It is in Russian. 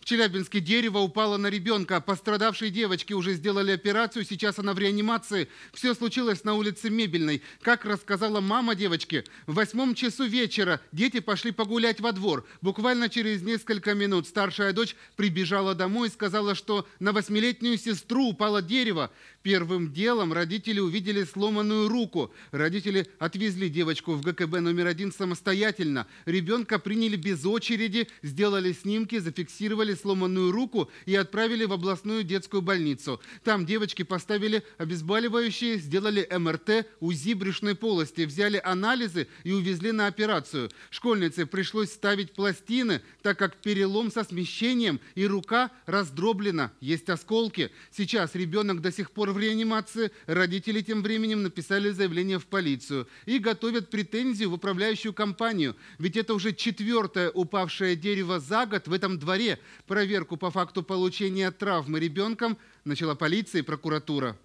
В Челябинске дерево упало на ребенка. Пострадавшей девочке уже сделали операцию, сейчас она в реанимации. Все случилось на улице Мебельной. Как рассказала мама девочки, в восьмом часу вечера дети пошли погулять во двор. Буквально через несколько минут старшая дочь прибежала домой и сказала, что на восьмилетнюю сестру упало дерево. Первым делом родители увидели сломанную руку. Родители отвезли девочку в ГКБ номер один самостоятельно. Ребенка приняли без очереди, сделали снимки, зафиксировали изолировали сломанную руку и отправили в областную детскую больницу. Там девочки поставили обезболивающие, сделали МРТ, УЗИ брюшной полости, взяли анализы и увезли на операцию. Школьнице пришлось ставить пластины, так как перелом со смещением и рука раздроблена, есть осколки. Сейчас ребенок до сих пор в реанимации, родители тем временем написали заявление в полицию и готовят претензию в управляющую компанию. Ведь это уже четвертое упавшее дерево за год в этом дворе. Проверку по факту получения травмы ребенком начала полиция и прокуратура.